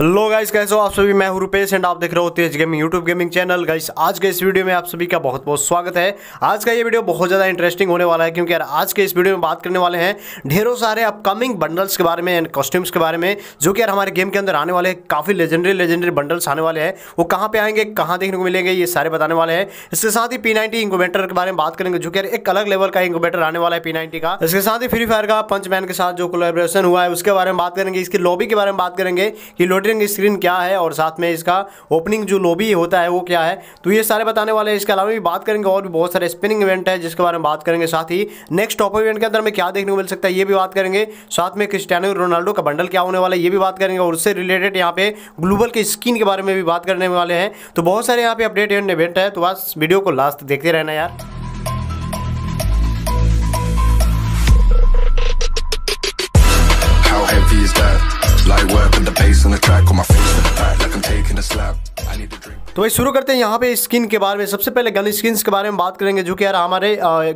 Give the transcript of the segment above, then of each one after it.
Hello guys कैसे हो आप सभी मैं हूं रुपेश एंड आप देख रहे हो Tej gaming YouTube gaming channel guys आज के इस वीडियो में आप सभी का बहुत बहुत स्वागत है आज का ये वीडियो बहुत ज़्यादा इंटरेस्टिंग होने वाला है क्योंकि यार आज के इस वीडियो में बात करने वाले हैं ढेरों सारे अपकमिंग बंडल्स के बारे में एंड कॉस्ट्यूम्स के बारे में जो कि यार हमारे गेम के अंदर आने वाले हैं काफ़ी लेजेंडरी लेजेंडरी बंडल्स आने वाले हैं वो कहाँ पर आएंगे कहाँ देखने को मिलेंगे ये सारे बताने वाले हैं इसके साथ ही पी नाइनटी के बारे में बात करेंगे जो कि यार एक अलग लेवल का इंकोबेटर आने वाला है पी का इसके साथ ही फ्री फायर का पंच के साथ जो कोलेब्रेशन हुआ है उसके बारे में बात करेंगे इसकी लॉबी के बारे में बात करेंगे कि मॉनिटरिंग स्क्रीन क्या है और साथ में इसका ओपनिंग जो लोबी होता है वो क्या है तो ये सारे बताने वाले हैं इसके अलावा भी बात करेंगे और भी बहुत सारे स्पिनिंग इवेंट है जिसके बारे में बात करेंगे साथ ही नेक्स्ट टॉप इवेंट के अंदर हमें क्या देखने को मिल सकता है ये भी बात करेंगे साथ में क्रिस्टियानो रोनाल्डो का बंडल क्या होने वाला है ये भी बात करेंगे और उससे रिलेटेड यहाँ पे ग्लोबल के स्क्रीन के बारे में भी बात करने वाले हैं तो बहुत सारे यहाँ पे अपडेट इवेंट है तो बस वीडियो को लास्ट देखते रहना यार Light work with the bass on the track, on my face to like I'm taking a slap. तो भाई शुरू करते हैं यहाँ पे स्किन के बारे में सबसे पहले गन स्किन के बारे में बात करेंगे जो कि यार हमारे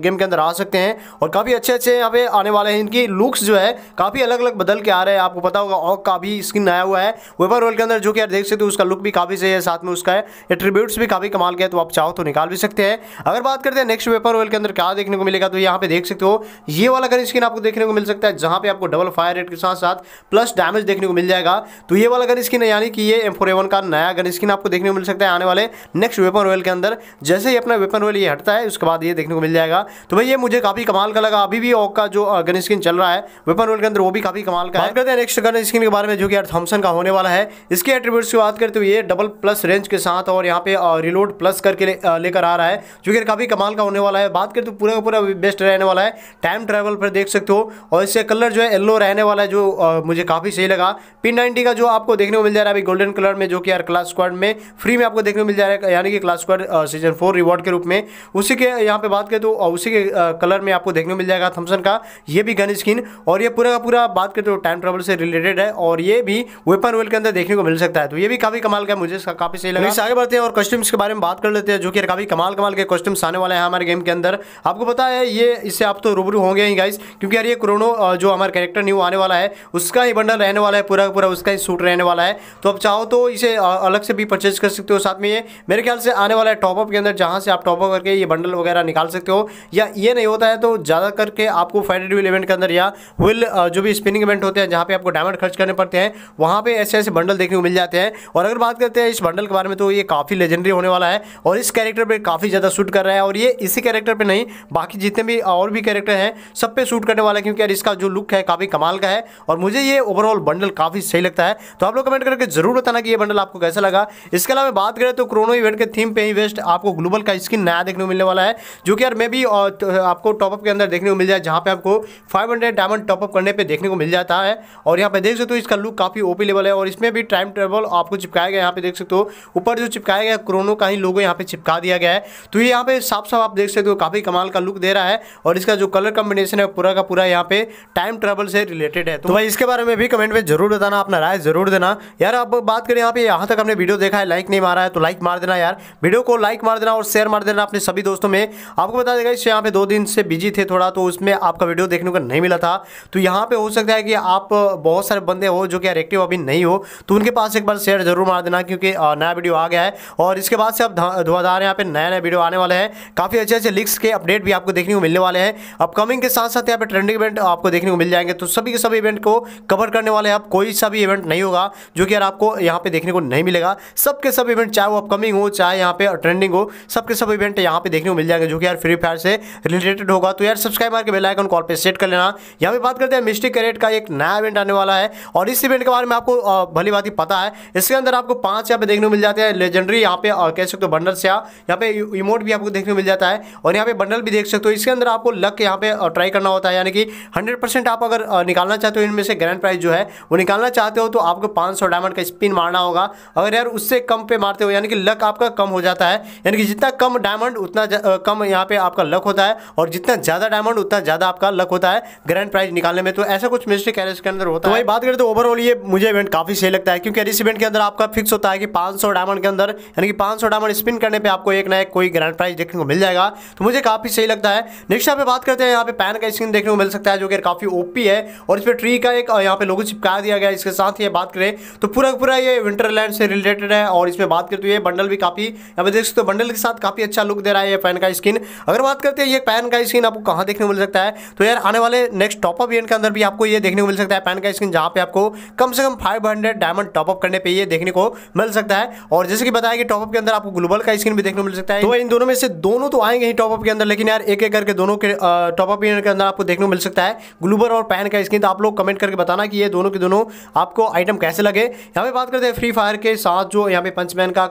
गेम के अंदर आ सकते हैं और काफ़ी अच्छे अच्छे यहाँ पे आने वाले हैं इनकी लुक्स जो है काफ़ी अलग अलग बदल के आ रहे हैं आपको पता होगा ऑक का भी स्किन आया हुआ है वेपर रोल के अंदर जो कि यार देख सकते हो उसका लुक भी काफ़ी सही है साथ में उसका एट्रीब्यूट्स भी काफ़ी कमाल के है तो आप चाहो तो निकाल भी सकते हैं अगर बात करते हैं नेक्स्ट वेपर रोल के अंदर क्या देखने को मिलेगा तो यहाँ पे देख सकते हो ये वाला गन स्किन आपको देखने को मिल सकता है जहाँ पे आपको डबल फायर रेट के साथ साथ प्लस डैमेज देखने को मिल जाएगा तो ये वाला गन स्किन है यानी कि ये एम का नया गन स्किन आपको आपको देखने को मिल सकता है आने वाले नेक्स्ट वेपन रॉयल के अंदर जैसे ही अपना वेपन रॉयल ये हटता है उसके बाद ये देखने को मिल जाएगा तो भाई ये मुझे काफ़ी कमाल का लगा अभी भी ऑक का जो गन स्किन चल रहा है वेपन रॉयल के अंदर वो भी काफ़ी कमाल का है करते हैं नेक्स्ट गन स्किन के बारे में जो कि थॉमसन का होने वाला है इसके एट्रीब्यूट की बात करते हुए डबल प्लस रेंज के साथ और यहाँ पे रिलोड प्लस करके लेकर आ रहा है जो कि काफ़ी कमाल का होने वाला है बात करते पूरा का पूरा बेस्ट रहने वाला है टाइम ट्रेवल पर देख सकते हो और इससे कलर जो है येल्लो रहने वाला है जो मुझे काफ़ी सही लगा पिन नाइनटी का जो आपको देखने को मिल जा रहा है अभी गोल्डन कलर में जो कि यार क्लास स्क्वाड में फ्री में आपको देखने मिल जाएगा यानी कि clash squad season four reward के रूप में उसी के यहाँ पे बात करें तो उसी के कलर में आपको देखने मिल जाएगा थम्सन का ये भी गन स्किन और ये पूरा का पूरा बात करें तो टाइम ट्रेवल से रिलेटेड है और ये भी वेपन वेल के अंदर देखने को मिल सकता है तो ये भी काफी कमाल का मुझे इसका काफी सही लगा तो आगे बढ़ते हैं और कस्टम्स के बारे में बात कर लेते हैं जो कि काफी कमाल कमाल के कस्टम्स आने वाले हैं हमारे गेम के अंदर आपको पता है ये इससे आप तो रूबरू होंगे ही गाइस क्योंकि यार ये क्रोनो जो हमारे कैरेक्टर न्यू आने वाला है उसका ही बंडल रहने वाला है पूरा पूरा उसका ही सूट रहने वाला है तो आप चाहो तो इसे अलग से भी परचेज परचेज कर सकते हो साथ में ये मेरे ख्याल से आने वाला है टॉपअप के अंदर जहाँ से आप टॉपअप करके ये बंडल वगैरह निकाल सकते हो या ये नहीं होता है तो ज़्यादा करके आपको फाइटर व्हील इवेंट के अंदर या व्हील जो भी स्पिनिंग इवेंट होते हैं जहाँ पे आपको डायमंड खर्च करने पड़ते हैं वहाँ पर ऐसे ऐसे बंडल देखने को मिल जाते हैं और अगर बात करते हैं इस बंडल के बारे में तो ये काफ़ी लेजेंडरी होने वाला है और इस कैरेक्टर पर काफ़ी ज़्यादा शूट कर रहा है और ये इसी कैरेक्टर पर नहीं बाकी जितने भी और भी कैरेक्टर हैं सब पे शूट करने वाला है क्योंकि यार इसका जो लुक है काफ़ी कमाल का है और मुझे ये ओवरऑल बंडल काफ़ी सही लगता है तो आप लोग कमेंट करके जरूर बताना कि ये बंडल आपको कैसा लगा इसके अलावा बात करें तो क्रोनो इवेंट के थीम पे ही वेस्ट आपको ग्लोबल का स्किन नया देखने को मिलने वाला है जो कि यार मे भी आपको टॉपअप के अंदर देखने को मिल जाए जहाँ पे आपको फाइव हंड्रेड डायमंड टॉपअप करने पर देखने को मिल जाता है और यहाँ पे देख सकते हो इसका लुक काफ़ी ओपी लेवल है और इसमें भी टाइम ट्रेवल आपको चिपकाया गया यहाँ पे देख सकते हो ऊपर जो चिपकाया गया क्रोनो का ही लोगो यहाँ पे चिपका दिया गया है तो ये यहाँ पे साफ साफ आप देख सकते हो काफ़ी कमाल का लुक दे रहा है और इसका जो कलर कॉम्बिनेशन है पूरा का पूरा यहाँ पे टाइम ट्रेवल से रिलेटेड है तो भाई इसके बारे में भी कमेंट में जरूर बताना अपना राय जरूर देना यार अब बात करें यहाँ पे यहाँ तक हमने वीडियो देखा रखा है लाइक नहीं मारा है तो लाइक मार देना यार वीडियो को लाइक मार देना और शेयर मार देना अपने सभी दोस्तों में आपको बता देगा इससे यहाँ पे दो दिन से बिजी थे थोड़ा तो उसमें आपका वीडियो देखने को नहीं मिला था तो यहाँ पे हो सकता है कि आप बहुत सारे बंदे हो जो कि यार एक्टिव अभी नहीं हो तो उनके पास एक बार शेयर जरूर मार देना क्योंकि नया वीडियो आ गया है और इसके बाद से अब धुआधार यहाँ पे नया नया वीडियो आने वाले हैं काफ़ी अच्छे अच्छे लिक्स के अपडेट भी आपको देखने को मिलने वाले हैं अपकमिंग के साथ साथ यहाँ पे ट्रेंडिंग इवेंट आपको देखने को मिल जाएंगे तो सभी के सभी इवेंट को कवर करने वाले हैं आप कोई सा भी इवेंट नहीं होगा जो कि यार आपको यहाँ पे देखने को नहीं मिलेगा सबके सब इवेंट चाहे वो अपकमिंग हो चाहे यहाँ पे ट्रेंडिंग हो सबके सब इवेंट यहाँ पे देखने को मिल जाएंगे जो कि यार फ्री फायर से रिलेटेड होगा तो यार सब्सक्राइब करके के बेलाइकन कॉल पर सेट कर लेना यहाँ पे बात करते हैं मिस्टिक करेट का एक नया इवेंट आने वाला है और इस इवेंट के बारे में आपको भली बात पता है इसके अंदर आपको पांच यहाँ पे देखने को मिल जाते हैं लेजेंडरी यहाँ पे कह सकते हो बंडल से यहाँ पे इमोट भी आपको देखने को मिल जाता है और यहाँ पे बंडल भी देख सकते हो इसके अंदर आपको लक यहाँ पे ट्राई करना होता है यानी कि हंड्रेड आप अगर निकालना चाहते हो इनमें से ग्रैंड प्राइज जो है वो निकालना चाहते हो तो आपको पाँच डायमंड का स्पिन मारना होगा अगर यार उससे उससे कम पे मारते हो यानी कि लक आपका कम हो जाता है यानी कि जितना कम डायमंड उतना कम यहाँ पे आपका लक होता है और जितना ज़्यादा डायमंड उतना ज़्यादा आपका लक होता है ग्रैंड प्राइज निकालने में तो ऐसा कुछ मिस्ट्री कैरेज के अंदर होता तो है वही बात करें तो ओवरऑल ये मुझे इवेंट काफ़ी सही लगता है क्योंकि इस इवेंट के अंदर आपका फिक्स होता है कि पांच डायमंड के अंदर यानी कि पांच डायमंड स्पिन करने पर आपको एक ना एक कोई ग्रैंड प्राइज देखने को मिल जाएगा तो मुझे काफ़ी सही लगता है नेक्स्ट यहाँ पे बात करते हैं यहाँ पे पैन का स्क्रीन देखने को मिल सकता है जो कि काफ़ी ओपी है और इस पर ट्री का एक यहाँ पे लोगों चिपका दिया गया इसके साथ ये बात करें तो पूरा पूरा ये विंटरलैंड से रिलेटेड है है और इसमें बात करते हुए बंडल भी काफ़ी देख सकते हो बंडल के साथ काफ़ी अच्छा लुक दे रहा है ये पैन का स्किन अगर बात करते हैं ये पैन का स्किन आपको कहाँ देखने को मिल सकता है तो यार आने वाले नेक्स्ट टॉपअप इवेंट के अंदर भी आपको ये देखने को मिल सकता है पैन का स्किन जहाँ पे आपको कम से कम फाइव डायमंड टॉपअप करने पर ये देखने को मिल सकता है और जैसे कि बताया कि टॉपअप के अंदर आपको ग्लोबल का स्किन भी देखने को मिल सकता है तो इन दोनों में से दोनों तो आएंगे ही टॉपअप के अंदर लेकिन यार एक एक करके दोनों के टॉपअप इवेंट के अंदर आपको देखने को मिल सकता है ग्लूबर और पैन का स्किन तो आप लोग कमेंट करके बताना कि ये दोनों के दोनों आपको आइटम कैसे लगे यहाँ पे बात करते हैं फ्री फायर के साथ जो यहाँ पे पंचमैन का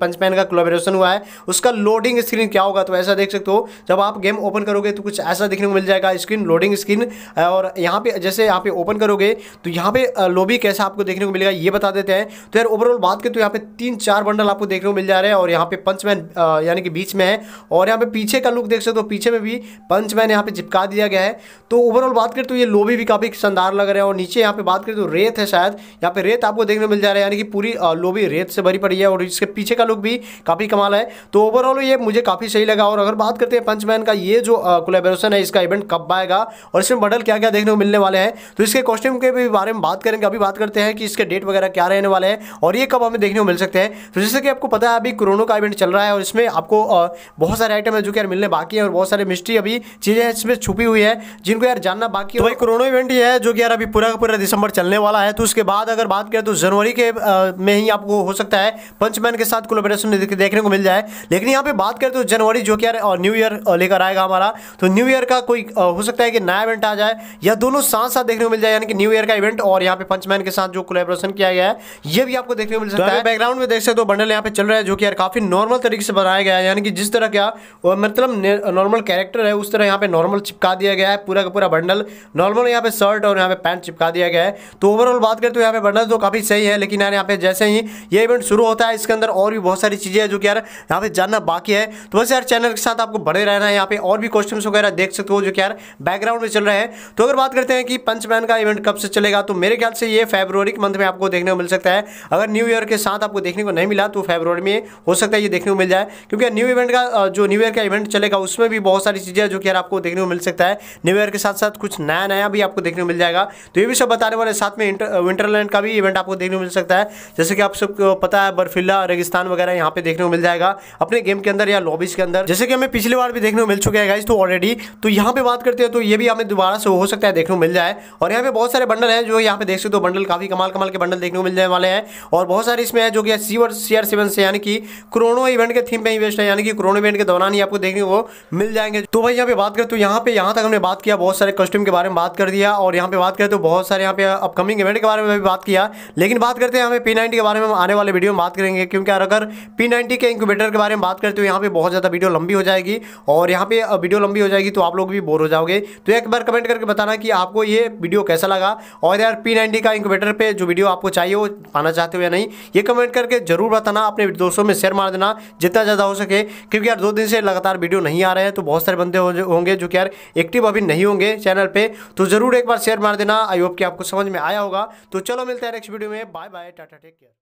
पंचमैन का कोलाबोरेशन हुआ है उसका लोडिंग स्क्रीन क्या होगा तो ऐसा देख सकते हो जब आप गेम ओपन करोगे तो कुछ ऐसा देखने को मिल जाएगा स्क्रीन लोडिंग स्क्रीन और यहाँ पे जैसे यहाँ पे ओपन करोगे तो यहाँ पे लोबी कैसा आपको देखने को मिलेगा ये बता देते हैं तो यार ओवरऑल बात करें तो यहाँ पे तीन चार बंडल आपको देखने को मिल जा रहे हैं और यहाँ पे पंचमैन यानी कि बीच में है और यहाँ पे पीछे का लुक देख सकते हो पीछे में भी पंचमैन यहाँ पे चिपका दिया गया है तो ओवरऑल बात करें तो ये लोबी भी काफ़ी शानदार लग रहा है और नीचे यहाँ पे बात करें तो रेत है शायद यहाँ पे रेत आपको देखने को मिल जा रहा है यानी कि पूरी लोबी रेत से भरी पड़ी है और इसके पीछे का लुक भी काफ़ी कमाल है तो ओवरऑल ये मुझे काफ़ी सही लगा और अगर बात करते हैं पंचमैन का ये जो कोलेबोरेशन है इसका इवेंट कब आएगा और इसमें मॉडल क्या क्या देखने को मिलने वाले हैं तो इसके कॉस्ट्यूम के भी बारे में बात करेंगे अभी बात करते हैं कि इसके डेट वगैरह क्या रहने वाले हैं और ये कब हमें देखने को मिल सकते हैं तो जैसे कि आपको पता है अभी कोरोना का इवेंट चल रहा है और इसमें आपको बहुत सारे आइटम है जो कि यार मिलने बाकी है और बहुत सारे मिस्ट्री अभी चीज़ें इसमें छुपी हुई है जिनको यार जानना बाकी है तो कोरोना इवेंट ही है जो कि यार अभी पूरा का पूरा दिसंबर चलने वाला है तो उसके बाद अगर बात करें तो जनवरी के में ही आपको हो सकता है जाए पंचमैन के साथ कोलोबरेशन देखने को मिल जाए लेकिन यहाँ पे बात करें तो जनवरी जो कि यार न्यू ईयर लेकर आएगा हमारा तो न्यू ईयर का कोई हो सकता है कि नया इवेंट आ जाए या दोनों साथ साथ देखने को मिल जाए यानी कि न्यू ईयर का इवेंट और यहाँ पे पंचमैन के साथ जो कोलेबोरेशन किया गया है ये भी आपको देखने को मिल सकता तो है बैकग्राउंड में देख सकते हो बंडल यहाँ पे चल रहा है जो कि यार काफी नॉर्मल तरीके से बनाया गया है यानी कि जिस तरह का मतलब नॉर्मल कैरेक्टर है उस तरह यहाँ पे नॉर्मल चिपका दिया गया है पूरा का पूरा बंडल नॉर्मल यहाँ पे शर्ट और यहाँ पे पैंट चिपका दिया गया है तो ओवरऑल बात करते हो यहाँ पे बंडल तो काफी सही है लेकिन यार यहाँ पे जैसे ही ये इवेंट शुरू होता है इसके अंदर और भी बहुत सारी चीज़ें हैं जो कि यार यहाँ पे जानना बाकी है तो बस यार चैनल के साथ आपको बड़े रहना है यहाँ पे और भी क्वेश्चन वगैरह देख सकते हो जो कि यार बैकग्राउंड में चल रहे हैं तो अगर बात करते हैं कि पंचमैन का इवेंट कब से चलेगा तो मेरे ख्याल से ये फेब्रवरी के मंथ में आपको देखने को मिल सकता है अगर न्यू ईयर के साथ आपको देखने को नहीं मिला तो फेब्रवरी में हो सकता है ये देखने को मिल जाए क्योंकि न्यू इवेंट का जो न्यू ईयर का इवेंट चलेगा उसमें भी बहुत सारी चीज़ें जो कि यार आपको देखने को मिल सकता है न्यू ईयर के साथ साथ कुछ नया नया भी आपको देखने को मिल जाएगा तो ये भी सब बताने वाले साथ में विंटरलैंड का भी इवेंट आपको देखने को मिल सकता है जैसे कि आप सबको पता होता है बर्फीला रेगिस्तान वगैरह यहाँ पे देखने को मिल जाएगा अपने गेम के अंदर या लॉबीज के अंदर जैसे कि हमें पिछली बार भी देखने को मिल चुके हैं गाइज तो ऑलरेडी तो यहाँ पे बात करते हैं तो ये भी हमें दोबारा से हो सकता है देखने को मिल जाए और यहाँ पे बहुत सारे बंडल है जो यहाँ पे देख सकते हो बंडल काफी कमाल कमाल के बंडल देखने को मिल जाने वाले हैं और बहुत सारे इसमें है जो कि सीवर सीआर सेवन से यानी कि क्रोनो इवेंट के थीम पे ही है यानी कि क्रोनो इवेंट के दौरान ही आपको देखने को मिल जाएंगे तो भाई यहाँ पे बात करते यहाँ पे यहाँ तक हमने बात किया बहुत सारे कस्टम के बारे में बात कर दिया और यहाँ पे बात करें तो बहुत सारे यहाँ पे अपकमिंग इवेंट के बारे में भी बात किया लेकिन बात करते हैं हमें पी के बारे में आने वाले वीडियो में बात करेंगे क्योंकि अगर पी नाइनटी के इंक्यूबेटर के बारे में बात करते हो यहाँ पे बहुत ज़्यादा वीडियो लंबी हो जाएगी और यहाँ पे वीडियो लंबी हो जाएगी तो आप लोग भी बोर हो जाओगे तो एक बार कमेंट करके बताना कि आपको ये वीडियो कैसा लगा और यार पी नाइनटी का इंक्यूबेटर पर जो वीडियो आपको चाहिए वो पाना चाहते हो या नहीं ये कमेंट करके जरूर बताना अपने दोस्तों में शेयर मार देना जितना ज़्यादा हो सके क्योंकि यार दो दिन से लगातार वीडियो नहीं आ रहे हैं तो बहुत सारे बंदे होंगे जो कि यार एक्टिव अभी नहीं होंगे चैनल पर तो ज़रूर एक बार शेयर मार देना आई होप कि आपको समझ में आया होगा तो चलो मिलते हैं नेक्स्ट वीडियो में bye bye tata take care